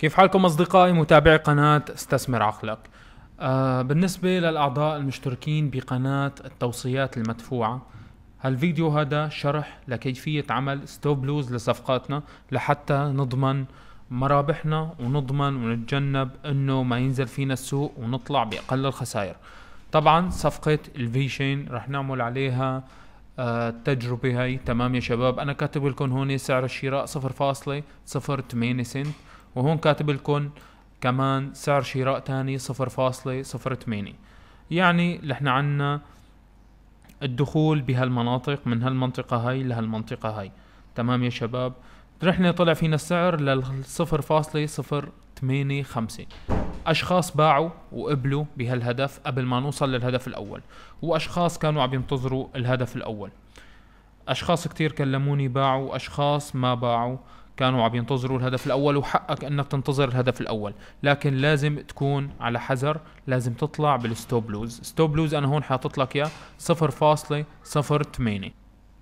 كيف حالكم أصدقائي متابعي قناة استثمر عقلك آه بالنسبة للأعضاء المشتركين بقناة التوصيات المدفوعة هالفيديو هذا شرح لكيفية عمل ستوب لوز لصفقاتنا لحتى نضمن مرابحنا ونضمن ونتجنب انه ما ينزل فينا السوق ونطلع باقل الخسائر طبعا صفقة الفيشين رح نعمل عليها التجربة آه، هاي تمام يا شباب انا كاتب لكم هون سعر الشراء 0.08 سنت وهون كاتب لكم كمان سعر شراء تاني صفر فاصلة صفر تماني يعني لحنا عنا الدخول بهالمناطق من هالمنطقة هاي لهالمنطقة هاي تمام يا شباب رحنا طلع فينا السعر للصفر فاصلة صفر تماني خمسة أشخاص باعوا وقبلوا بهالهدف قبل ما نوصل للهدف الأول وأشخاص كانوا عم ينتظروا الهدف الأول أشخاص كتير كلموني باعوا أشخاص ما باعوا كانوا عم ينتظروا الهدف الاول وحقك انك تنتظر الهدف الاول لكن لازم تكون على حذر لازم تطلع بالستوب لوز ستوب لوز انا هون حاطط لك اياه 0.08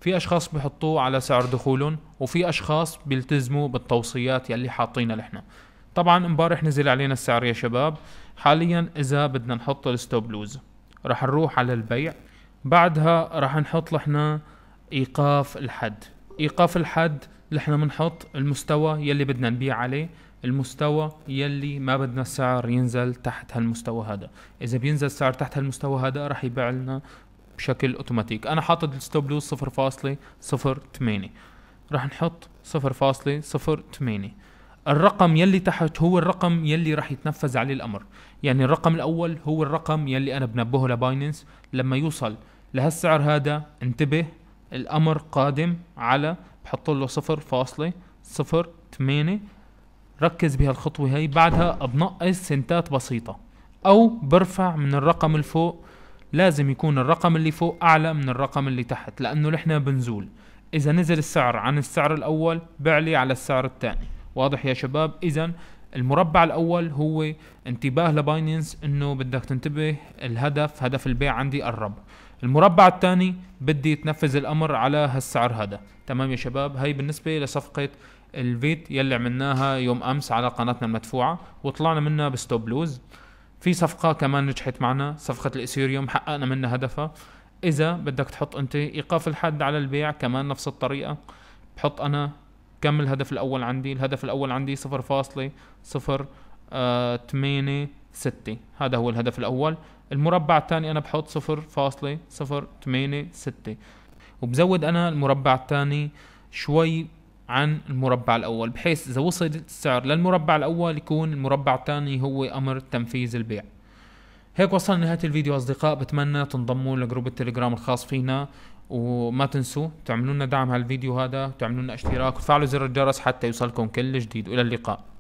في اشخاص بحطوه على سعر دخولهم وفي اشخاص بيلتزموا بالتوصيات يلي حاطينها نحن طبعا امبارح نزل علينا السعر يا شباب حاليا اذا بدنا نحط الستوب لوز رح نروح على البيع بعدها رح نحط لحنا ايقاف الحد ايقاف الحد نحن بنحط المستوى يلي بدنا نبيع عليه المستوى يلي ما بدنا السعر ينزل تحت هالمستوى هذا اذا بينزل السعر تحت هالمستوى هذا رح يبيع لنا بشكل اوتوماتيك انا حاطط الستوب لوز 0.08 رح نحط 0.08 الرقم يلي تحت هو الرقم يلي رح يتنفذ عليه الامر يعني الرقم الاول هو الرقم يلي انا بنبهه لبايننس لما يوصل لهالسعر هذا انتبه الامر قادم على بحط له صفر فاصلة صفر ثمانية ركز بهالخطوة هي بعدها بنقص سنتات بسيطة أو برفع من الرقم الفوق لازم يكون الرقم اللي فوق أعلى من الرقم اللي تحت لأنه نحن بنزول إذا نزل السعر عن السعر الأول بعلي على السعر الثاني واضح يا شباب إذا المربع الأول هو انتباه لبايننس إنه بدك تنتبه الهدف هدف البيع عندي قرب المربع الثاني بدي تنفذ الامر على هالسعر هذا تمام يا شباب هاي بالنسبه لصفقه الفيت يلي عملناها يوم امس على قناتنا المدفوعه وطلعنا منها بستوب لوز في صفقه كمان نجحت معنا صفقه الاسيريوم حققنا منها هدفها اذا بدك تحط انت ايقاف الحد على البيع كمان نفس الطريقه بحط انا كم الهدف الاول عندي الهدف الاول عندي صفر فاصلة صفر ثمانية آه، ستة هذا هو الهدف الاول المربع الثاني انا بحط صفر فاصلة صفر تمانية ستة وبزود انا المربع الثاني شوي عن المربع الاول بحيث اذا وصل السعر للمربع الاول يكون المربع الثاني هو امر تنفيذ البيع هيك وصلنا لنهاية الفيديو أصدقاء بتمنى تنضموا لجروب التليجرام الخاص فينا وما تنسوا تعملوا لنا دعم هالفيديو هذا وتعملوا لنا اشتراك وتفعلوا زر الجرس حتى يوصلكم كل جديد وإلى اللقاء